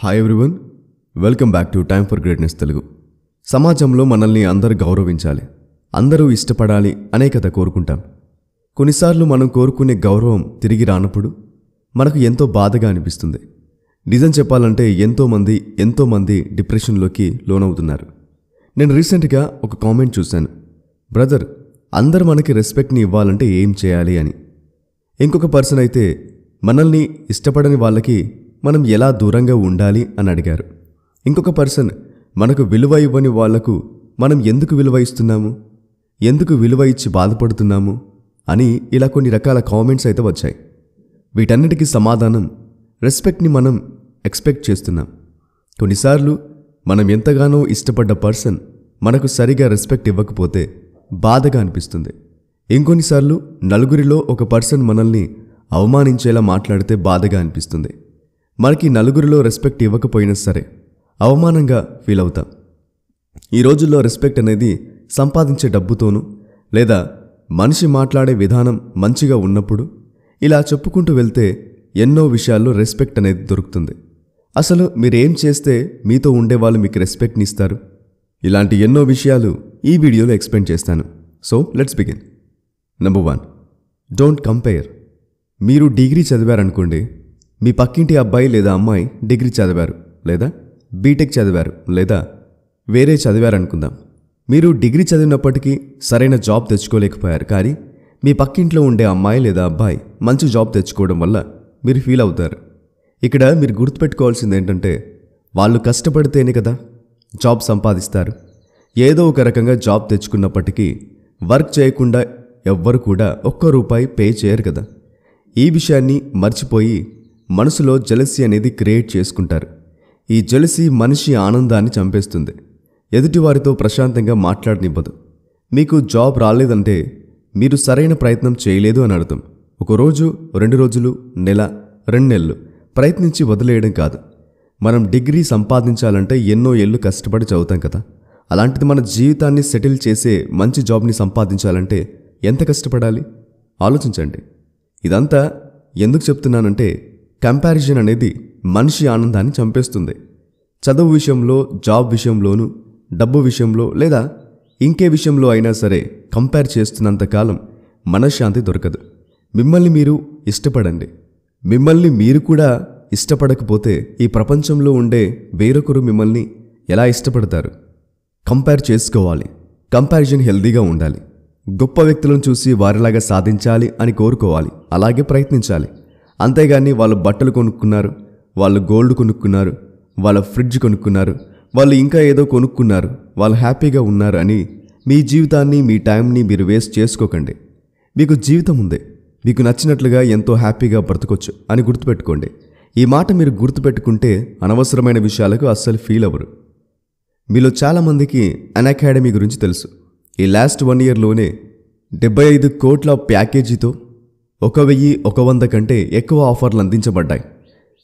hi everyone welcome back to time for greatness Telugu సమాజంలో మనల్ని అందరూ గౌరవించాలి అందరూ ఇష్టపడాలి అనే కథ కోరుకుంటాం కొన్నిసార్లు మనం కోరుకునే గౌరవం తిరిగి రానప్పుడు మనకు ఎంతో బాధగా అనిపిస్తుంది నిజం చెప్పాలంటే ఎంతోమంది ఎంతోమంది డిప్రెషన్లోకి లోనవుతున్నారు నేను రీసెంట్గా ఒక కామెంట్ చూశాను బ్రదర్ అందరు మనకి రెస్పెక్ట్ని ఇవ్వాలంటే ఏం చేయాలి అని ఇంకొక పర్సన్ అయితే మనల్ని ఇష్టపడని వాళ్ళకి మనం ఎలా దూరంగా ఉండాలి అని అడిగారు ఇంకొక పర్సన్ మనకు విలువ ఇవ్వని వాళ్లకు మనం ఎందుకు విలువ ఇస్తున్నాము ఎందుకు విలువ ఇచ్చి బాధపడుతున్నాము అని ఇలా కొన్ని రకాల కామెంట్స్ అయితే వచ్చాయి వీటన్నిటికీ సమాధానం రెస్పెక్ట్ని మనం ఎక్స్పెక్ట్ చేస్తున్నాం కొన్నిసార్లు మనం ఎంతగానో ఇష్టపడ్డ పర్సన్ మనకు సరిగా రెస్పెక్ట్ ఇవ్వకపోతే బాధగా అనిపిస్తుంది ఇంకొన్నిసార్లు నలుగురిలో ఒక పర్సన్ మనల్ని అవమానించేలా మాట్లాడితే బాధగా అనిపిస్తుంది మనకి నలుగురిలో రెస్పెక్ట్ ఇవ్వకపోయినా సరే అవమానంగా ఫీల్ అవుతాం ఈ రోజుల్లో రెస్పెక్ట్ అనేది సంపాదించే డబ్బుతోనూ లేదా మనిషి మాట్లాడే విధానం మంచిగా ఉన్నప్పుడు ఇలా చెప్పుకుంటూ వెళ్తే ఎన్నో విషయాల్లో రెస్పెక్ట్ అనేది దొరుకుతుంది అసలు మీరేం చేస్తే మీతో ఉండేవాళ్ళు మీకు రెస్పెక్ట్ని ఇస్తారు ఇలాంటి ఎన్నో విషయాలు ఈ వీడియోలో ఎక్స్ప్లెయిన్ చేస్తాను so let's begin number one don't compare మీరు డిగ్రీ చదివారనుకోండి మీ పక్కింటి అబ్బాయి లేదా అమ్మాయి డిగ్రీ చదివారు లేదా బీటెక్ చదివారు లేదా వేరే చదివారనుకుందాం మీరు డిగ్రీ చదివినప్పటికీ సరైన జాబ్ తెచ్చుకోలేకపోయారు కానీ మీ పక్కింట్లో ఉండే అమ్మాయి లేదా అబ్బాయి మంచి జాబ్ తెచ్చుకోవడం వల్ల మీరు ఫీల్ అవుతారు ఇక్కడ మీరు గుర్తుపెట్టుకోవాల్సింది ఏంటంటే వాళ్ళు కష్టపడితేనే కదా జాబ్ సంపాదిస్తారు ఏదో ఒక రకంగా జాబ్ తెచ్చుకున్నప్పటికీ వర్క్ చేయకుండా ఎవ్వరు కూడా ఒక్క రూపాయి పే చేయరు కదా ఈ విషయాన్ని మర్చిపోయి మనసులో జలసి అనేది క్రియేట్ చేసుకుంటారు ఈ జలసి మనిషి ఆనందాన్ని చంపేస్తుంది ఎదుటివారితో ప్రశాంతంగా మాట్లాడనివ్వదు మీకు జాబ్ రాలేదంటే మీరు సరైన ప్రయత్నం చేయలేదు అని అర్థం ఒకరోజు రెండు రోజులు నెల రెండు నెలలు ప్రయత్నించి వదిలేయడం కాదు మనం డిగ్రీ సంపాదించాలంటే ఎన్నో ఏళ్ళు కష్టపడి చదువుతాం కదా అలాంటిది మన జీవితాన్ని సెటిల్ చేసే మంచి జాబ్ని సంపాదించాలంటే ఎంత కష్టపడాలి ఆలోచించండి ఇదంతా ఎందుకు చెప్తున్నానంటే కంపారిజన్ అనేది మనిషి ఆనందాన్ని చంపేస్తుంది చదువు విషయంలో జాబ్ విషయంలోనూ డబ్బు విషయంలో లేదా ఇంకే విషయంలో అయినా సరే కంపేర్ చేస్తున్నంతకాలం మనశ్శాంతి దొరకదు మిమ్మల్ని మీరు ఇష్టపడండి మిమ్మల్ని మీరు కూడా ఇష్టపడకపోతే ఈ ప్రపంచంలో ఉండే వేరొకరు మిమ్మల్ని ఎలా ఇష్టపడతారు కంపేర్ చేసుకోవాలి కంపారిజన్ హెల్దీగా ఉండాలి గొప్ప వ్యక్తులను చూసి వారిలాగా సాధించాలి అని కోరుకోవాలి అలాగే ప్రయత్నించాలి అంతేగాని వాళ్ళు బట్టలు కొనుక్కున్నారు వాళ్ళు గోల్డ్ కొనుక్కున్నారు వాళ్ళ ఫ్రిడ్జ్ కొనుక్కున్నారు వాళ్ళు ఇంకా ఏదో కొనుక్కున్నారు వాళ్ళు హ్యాపీగా ఉన్నారు అని మీ జీవితాన్ని మీ టైంని మీరు వేస్ట్ చేసుకోకండి మీకు జీవితం ఉంది మీకు నచ్చినట్లుగా ఎంతో హ్యాపీగా బ్రతకొచ్చు అని గుర్తుపెట్టుకోండి ఈ మాట మీరు గుర్తుపెట్టుకుంటే అనవసరమైన విషయాలకు అస్సలు ఫీల్ అవ్వరు మీలో చాలామందికి అన్ అకాడమీ గురించి తెలుసు ఈ లాస్ట్ వన్ ఇయర్లోనే డెబ్బై ఐదు కోట్ల ప్యాకేజీతో ఒక వెయ్యి ఒక వంద కంటే ఎక్కువ ఆఫర్లు అందించబడ్డాయి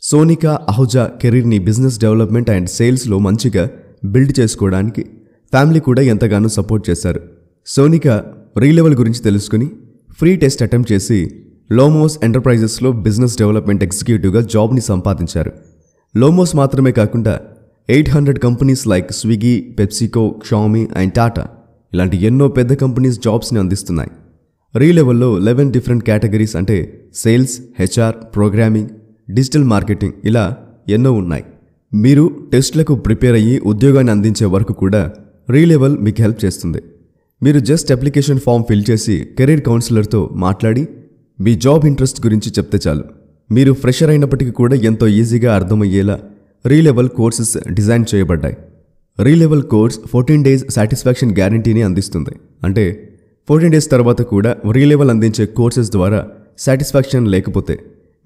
సోనికా అహుజా కెరీర్ని బిజినెస్ డెవలప్మెంట్ అండ్ సేల్స్లో మంచిగా బిల్డ్ చేసుకోవడానికి ఫ్యామిలీ కూడా ఎంతగానో సపోర్ట్ చేశారు సోనికా రీలెవెల్ గురించి తెలుసుకుని ఫ్రీ టెస్ట్ అటెంప్ట్ చేసి లోమోస్ ఎంటర్ప్రైజెస్లో బిజినెస్ డెవలప్మెంట్ ఎగ్జిక్యూటివ్గా జాబ్ని సంపాదించారు లోమోస్ మాత్రమే కాకుండా eight hundred companies like Swiggy PepsiCo Xiaomi and Tata ఇలాంటి ఎన్నో పెద్ద కంపెనీస్ జాబ్స్ని అందిస్తున్నాయి రీ లెవెల్లో లెవెన్ డిఫరెంట్ కేటగిరీస్ అంటే sales HR programming digital marketing ఇలా ఎన్నో ఉన్నాయి మీరు టెస్ట్లకు ప్రిపేర్ అయ్యి ఉద్యోగాన్ని అందించే వరకు కూడా రీ లెవెల్ మీకు హెల్ప్ చేస్తుంది మీరు జస్ట్ అప్లికేషన్ ఫామ్ ఫిల్ చేసి కెరీర్ కౌన్సిలర్తో మాట్లాడి మీ జాబ్ ఇంట్రెస్ట్ గురించి చెప్తే చాలు మీరు ఫ్రెషర్ అయినప్పటికీ కూడా ఎంతో ఈజీగా అర్థమయ్యేలా రీలెవెల్ కోర్సెస్ డిజైన్ చేయబడ్డాయి Relevel course fourteen days satisfaction గ్యారంటీని అందిస్తుంది అంటే ఫోర్టీన్ డేస్ తర్వాత కూడా రీలెవల్ అందించే కోర్సెస్ ద్వారా సాటిస్ఫాక్షన్ లేకపోతే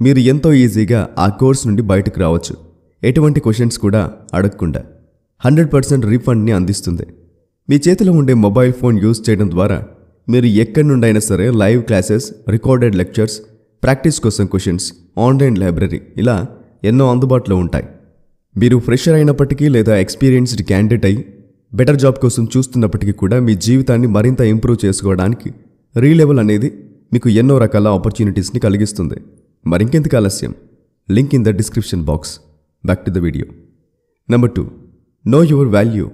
మీరు ఎంతో ఈజీగా ఆ కోర్స్ నుండి బయటకు రావచ్చు ఎటువంటి క్వశ్చన్స్ కూడా అడగకుండా హండ్రెడ్ పర్సెంట్ రీఫండ్ని అందిస్తుంది మీ చేతిలో ఉండే మొబైల్ ఫోన్ యూజ్ చేయడం ద్వారా మీరు ఎక్కడి నుండైనా సరే live classes recorded lectures practice కోసం క్వశ్చన్స్ ఆన్లైన్ లైబ్రరీ ఇలా ఎన్నో అందుబాటులో ఉంటాయి మీరు ఫ్రెషర్ అయినప్పటికీ లేదా ఎక్స్పీరియన్స్డ్ క్యాండిడేట్ అయి బెటర్ జాబ్ కోసం చూస్తున్నప్పటికీ కూడా మీ జీవితాన్ని మరింత ఇంప్రూవ్ చేసుకోవడానికి రీలెవల్ అనేది మీకు ఎన్నో రకాల ఆపర్చునిటీస్ని కలిగిస్తుంది మరింకెందుకు ఆలస్యం link in the description box back to the video number two know your value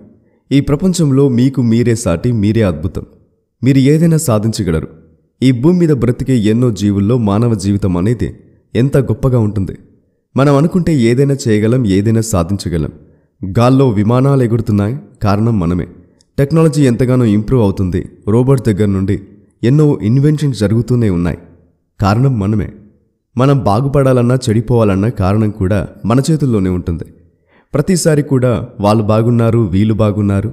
ఈ ప్రపంచంలో మీకు మీరే సాటి మీరే అద్భుతం మీరు ఏదైనా సాధించగలరు ఈ భూమి మీద బ్రతికే ఎన్నో జీవుల్లో మానవ జీవితం అనేది ఎంత గొప్పగా ఉంటుంది మనం అనుకుంటే ఏదైనా చేయగలం ఏదైనా సాధించగలం గాల్లో విమానాలు ఎగురుతున్నాయి కారణం మనమే టెక్నాలజీ ఎంతగానో ఇంప్రూవ్ అవుతుంది రోబోట్ దగ్గర నుండి ఎన్నో ఇన్వెన్షన్స్ జరుగుతూనే ఉన్నాయి కారణం మనమే మనం బాగుపడాలన్నా చెడిపోవాలన్నా కారణం కూడా మన చేతుల్లోనే ఉంటుంది ప్రతిసారి కూడా వాళ్ళు బాగున్నారు వీళ్ళు బాగున్నారు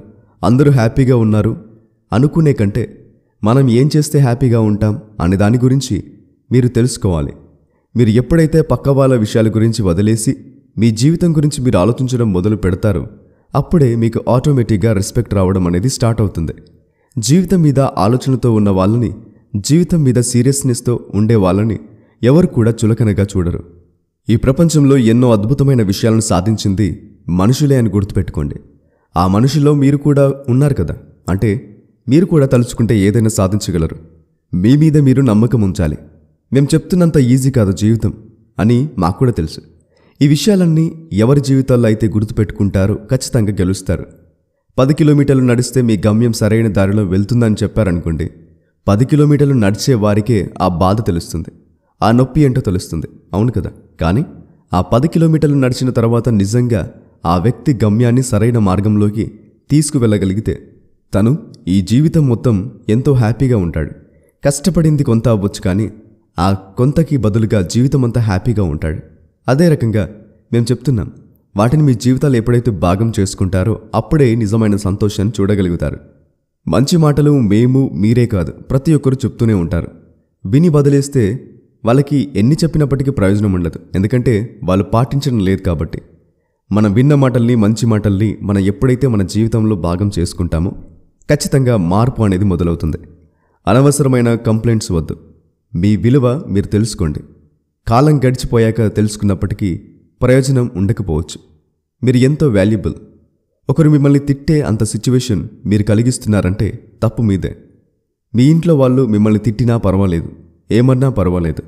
అందరూ హ్యాపీగా ఉన్నారు అనుకునే కంటే మనం ఏం చేస్తే హ్యాపీగా ఉంటాం అనే దాని గురించి మీరు తెలుసుకోవాలి మీరు ఎప్పుడైతే పక్క వాళ్ళ విషయాల గురించి వదిలేసి మీ జీవితం గురించి మీరు ఆలోచించడం మొదలు పెడతారు అప్పుడే మీకు ఆటోమేటిక్గా రెస్పెక్ట్ రావడం అనేది స్టార్ట్ అవుతుంది జీవితం మీద ఆలోచనతో ఉన్న వాళ్ళని జీవితం మీద సీరియస్నెస్తో ఉండే వాళ్ళని ఎవరు కూడా చులకనగా చూడరు ఈ ప్రపంచంలో ఎన్నో అద్భుతమైన విషయాలను సాధించింది మనుషులే అని గుర్తుపెట్టుకోండి ఆ మనుషుల్లో మీరు కూడా ఉన్నారు కదా అంటే మీరు కూడా తలుచుకుంటే ఏదైనా సాధించగలరు మీ మీద మీరు నమ్మకం ఉంచాలి మేము చెప్తున్నంత ఈజీ కాదు జీవితం అని మాకు కూడా తెలుసు ఈ విషయాలన్నీ ఎవరి జీవితాల్లో అయితే గుర్తుపెట్టుకుంటారో ఖచ్చితంగా గెలుస్తారు పది కిలోమీటర్లు నడిస్తే మీ గమ్యం సరైన దారిలో వెళ్తుందని చెప్పారనుకోండి పది కిలోమీటర్లు నడిచే వారికే ఆ బాధ తెలుస్తుంది ఆ నొప్పి ఏంటో తెలుస్తుంది అవును కదా కానీ ఆ పది కిలోమీటర్లు నడిచిన తర్వాత నిజంగా ఆ వ్యక్తి గమ్యాన్ని సరైన మార్గంలోకి తీసుకువెళ్ళగలిగితే తను ఈ జీవితం మొత్తం ఎంతో హ్యాపీగా ఉంటాడు కష్టపడింది కొంత అవ్వచ్చు కానీ ఆ కొంతకి బదులుగా జీవితం అంతా హ్యాపీగా ఉంటాడు అదే రకంగా మేము చెప్తున్నాం వాటిని మీ జీవితాలు ఎప్పుడైతే భాగం చేసుకుంటారో అప్పుడే నిజమైన సంతోషాన్ని చూడగలుగుతారు మంచి మాటలు మేము మీరే కాదు ప్రతి ఒక్కరు చెప్తూనే ఉంటారు విని బదిలేస్తే వాళ్ళకి ఎన్ని చెప్పినప్పటికీ ప్రయోజనం ఉండదు ఎందుకంటే వాళ్ళు పాటించడం లేదు కాబట్టి మనం విన్న మాటల్ని మంచి మాటల్ని మనం ఎప్పుడైతే మన జీవితంలో భాగం చేసుకుంటామో ఖచ్చితంగా మార్పు అనేది మొదలవుతుంది అనవసరమైన కంప్లైంట్స్ వద్దు మీ విలువ మీరు తెలుసుకోండి కాలం గడిచిపోయాక తెలుసుకున్నప్పటికీ ప్రయోజనం ఉండకపోవచ్చు మీరు ఎంతో వాల్యుబుల్ ఒకరు మిమ్మల్ని తిట్టే అంత సిచ్యువేషన్ మీరు కలిగిస్తున్నారంటే తప్పు మీదే మీ ఇంట్లో వాళ్ళు మిమ్మల్ని తిట్టినా పర్వాలేదు ఏమన్నా పర్వాలేదు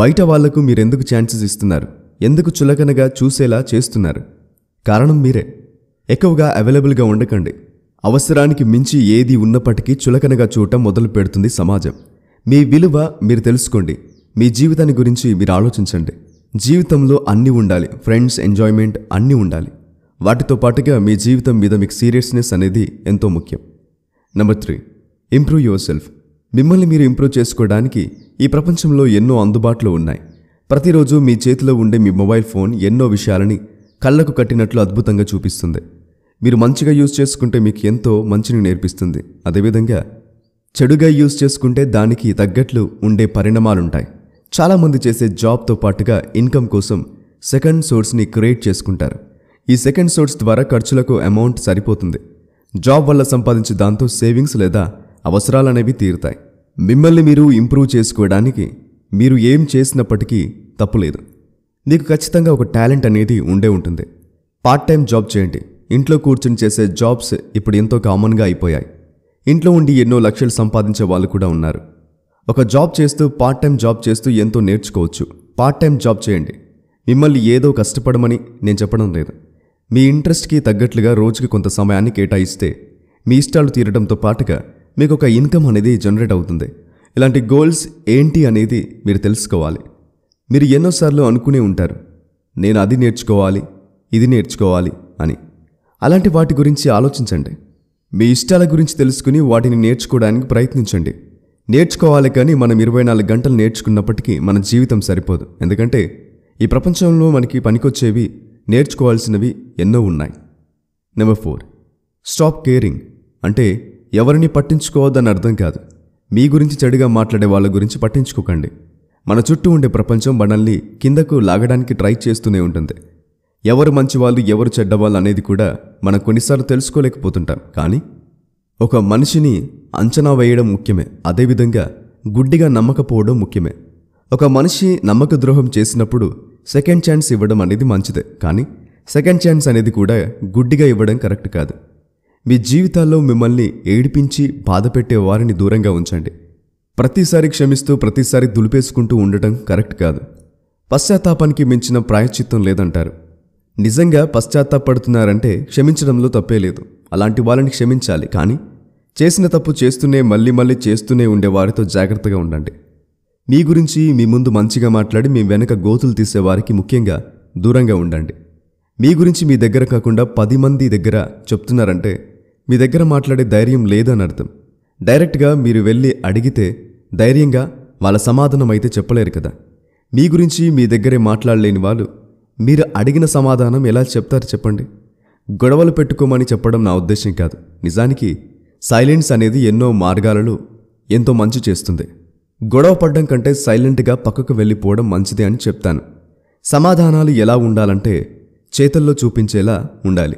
బయట వాళ్లకు మీరెందుకు ఛాన్సెస్ ఇస్తున్నారు ఎందుకు చులకనగా చూసేలా చేస్తున్నారు కారణం మీరే ఎక్కువగా అవైలబుల్గా ఉండకండి అవసరానికి మించి ఏది ఉన్నప్పటికీ చులకనగా చూడటం మొదలు పెడుతుంది సమాజం మీ విలువ మీరు తెలుసుకోండి మీ జీవితాన్ని గురించి మీరు ఆలోచించండి జీవితంలో అన్నీ ఉండాలి ఫ్రెండ్స్ ఎంజాయ్మెంట్ అన్నీ ఉండాలి వాటితో పాటుగా మీ జీవితం మీద మీకు సీరియస్నెస్ అనేది ఎంతో ముఖ్యం number three improve yourself మిమ్మల్ని మీరు ఇంప్రూవ్ చేసుకోవడానికి ఈ ప్రపంచంలో ఎన్నో అందుబాటులో ఉన్నాయి ప్రతిరోజు మీ చేతిలో ఉండే మీ మొబైల్ ఫోన్ ఎన్నో విషయాలని కళ్ళకు కట్టినట్లు అద్భుతంగా చూపిస్తుంది మీరు మంచిగా యూజ్ చేసుకుంటే మీకు ఎంతో మంచిని నేర్పిస్తుంది అదేవిధంగా చెడుగా యూజ్ చేసుకుంటే దానికి తగ్గట్లు ఉండే పరిణామాలుంటాయి చాలామంది చేసే జాబ్తో పాటుగా ఇన్కమ్ కోసం సెకండ్ సోర్స్ని క్రియేట్ చేసుకుంటారు ఈ సెకండ్ సోర్స్ ద్వారా ఖర్చులకు అమౌంట్ సరిపోతుంది జాబ్ వల్ల సంపాదించే దాంతో సేవింగ్స్ లేదా అవసరాలనేవి తీరుతాయి మిమ్మల్ని మీరు ఇంప్రూవ్ చేసుకోవడానికి మీరు ఏం చేసినప్పటికీ తప్పులేదు మీకు ఖచ్చితంగా ఒక టాలెంట్ అనేది ఉండే ఉంటుంది పార్ట్ టైం జాబ్ చేయండి ఇంట్లో కూర్చుని చేసే జాబ్స్ ఇప్పుడు ఎంతో కామన్గా అయిపోయాయి ఇంట్లో ఉండి ఎన్నో లక్షలు సంపాదించే వాళ్ళు కూడా ఉన్నారు ఒక జాబ్ చేస్తూ పార్ట్ టైం జాబ్ చేస్తూ ఎంతో నేర్చుకోవచ్చు పార్ట్ టైం జాబ్ చేయండి మిమ్మల్ని ఏదో కష్టపడమని నేను చెప్పడం లేదు మీ ఇంట్రెస్ట్కి తగ్గట్లుగా రోజుకి కొంత సమయాన్ని కేటాయిస్తే మీ ఇష్టాలు తీరడంతో పాటుగా మీకు ఒక ఇన్కమ్ అనేది జనరేట్ అవుతుంది ఇలాంటి గోల్స్ ఏంటి అనేది మీరు తెలుసుకోవాలి మీరు ఎన్నోసార్లు అనుకునే ఉంటారు నేను అది నేర్చుకోవాలి ఇది నేర్చుకోవాలి అని అలాంటి వాటి గురించి ఆలోచించండి మీ ఇష్టాల గురించి తెలుసుకుని వాటిని నేర్చుకోవడానికి ప్రయత్నించండి నేర్చుకోవాలి కానీ మనం ఇరవై నాలుగు గంటలు నేర్చుకున్నప్పటికీ మన జీవితం సరిపోదు ఎందుకంటే ఈ ప్రపంచంలో మనకి పనికొచ్చేవి నేర్చుకోవాల్సినవి ఎన్నో ఉన్నాయి నెంబర్ ఫోర్ స్టాప్ కేరింగ్ అంటే ఎవరిని పట్టించుకోవద్దని అర్థం కాదు మీ గురించి చెడుగా మాట్లాడే వాళ్ళ గురించి పట్టించుకోకండి మన చుట్టూ ఉండే ప్రపంచం మనల్ని కిందకు లాగడానికి ట్రై చేస్తూనే ఉంటుంది ఎవరు మంచివాళ్ళు ఎవరు చెడ్డవాళ్ళు అనేది కూడా మనం కొన్నిసార్లు తెలుసుకోలేకపోతుంటాం కానీ ఒక మనిషిని అంచనా వేయడం ముఖ్యమే అదేవిధంగా గుడ్డిగా నమ్మకపోవడం ముఖ్యమే ఒక మనిషి నమ్మక ద్రోహం చేసినప్పుడు సెకండ్ ఛాన్స్ ఇవ్వడం అనేది మంచిదే కానీ సెకండ్ ఛాన్స్ అనేది కూడా గుడ్డిగా ఇవ్వడం కరెక్ట్ కాదు మీ జీవితాల్లో మిమ్మల్ని ఏడిపించి బాధపెట్టే వారిని దూరంగా ఉంచండి ప్రతిసారి క్షమిస్తూ ప్రతిసారి దులిపేసుకుంటూ ఉండటం కరెక్ట్ కాదు పశ్చాత్తాపానికి మించిన ప్రాయశ్చిత్తం లేదంటారు నిజంగా పశ్చాత్తాపడుతున్నారంటే క్షమించడంలో తప్పే లేదు అలాంటి వాళ్ళని క్షమించాలి కానీ చేసిన తప్పు చేస్తూనే మళ్ళీ మళ్ళీ చేస్తూనే ఉండే వారితో జాగ్రత్తగా ఉండండి మీ గురించి మీ ముందు మంచిగా మాట్లాడి మీ వెనక గోతులు తీసేవారికి ముఖ్యంగా దూరంగా ఉండండి మీ గురించి మీ దగ్గర కాకుండా పది మంది దగ్గర చెప్తున్నారంటే మీ దగ్గర మాట్లాడే ధైర్యం లేదని అర్థం డైరెక్ట్గా మీరు వెళ్ళి అడిగితే ధైర్యంగా వాళ్ళ సమాధానం అయితే చెప్పలేరు కదా మీ గురించి మీ దగ్గరే మాట్లాడలేని వాళ్ళు మీరు అడిగిన సమాధానం ఎలా చెప్తారు చెప్పండి గొడవలు పెట్టుకోమని చెప్పడం నా ఉద్దేశం కాదు నిజానికి సైలెన్స్ అనేది ఎన్నో మార్గాలలో ఎంతో మంచి చేస్తుంది గొడవ పడ్డం కంటే సైలెంట్గా పక్కకు వెళ్ళిపోవడం మంచిది అని చెప్తాను సమాధానాలు ఎలా ఉండాలంటే చేతల్లో చూపించేలా ఉండాలి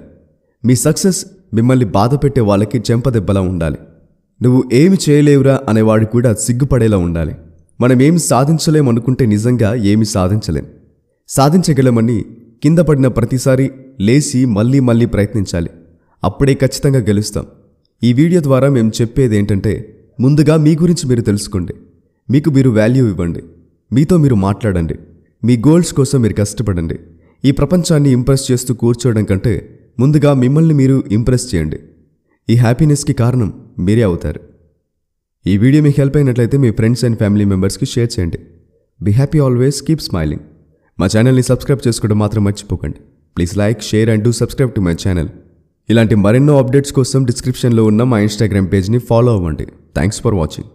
మీ సక్సెస్ మిమ్మల్ని బాధ పెట్టే వాళ్ళకి చెంపదెబ్బలా ఉండాలి నువ్వు ఏమి చేయలేవురా అనేవాడు కూడా సిగ్గుపడేలా ఉండాలి మనం ఏమి సాధించలేమనుకుంటే నిజంగా ఏమి సాధించలేం సాధించగలమని కింద పడిన ప్రతిసారి లేచి మళ్ళీ మళ్ళీ ప్రయత్నించాలి అప్పుడే ఖచ్చితంగా గెలుస్తాం ఈ వీడియో ద్వారా మేము చెప్పేది ఏంటంటే ముందుగా మీ గురించి మీరు తెలుసుకోండి మీకు మీరు వాల్యూ ఇవ్వండి మీతో మీరు మాట్లాడండి మీ గోల్స్ కోసం మీరు కష్టపడండి ఈ ప్రపంచాన్ని ఇంప్రెస్ చేస్తూ కూర్చోవడం కంటే ముందుగా మిమ్మల్ని మీరు ఇంప్రెస్ చేయండి ఈ హ్యాపీనెస్కి కారణం మీరే అవుతారు ఈ వీడియో మీకు హెల్ప్ అయినట్లయితే మీ ఫ్రెండ్స్ అండ్ ఫ్యామిలీ మెంబర్స్కి షేర్ చేయండి be happy always keep smiling మా ఛానల్ని సబ్స్క్రైబ్ చేసుకోవడం మాత్రం మర్చిపోకండి please like share and do subscribe to my channel ఇలాంటి మరెన్నో అప్డేట్స్ కోసం డిస్క్రిప్షన్లో ఉన్న మా ఇన్స్టాగ్రామ్ పేజ్ని ఫాలో అవ్వండి థ్యాంక్స్ ఫర్ వాచింగ్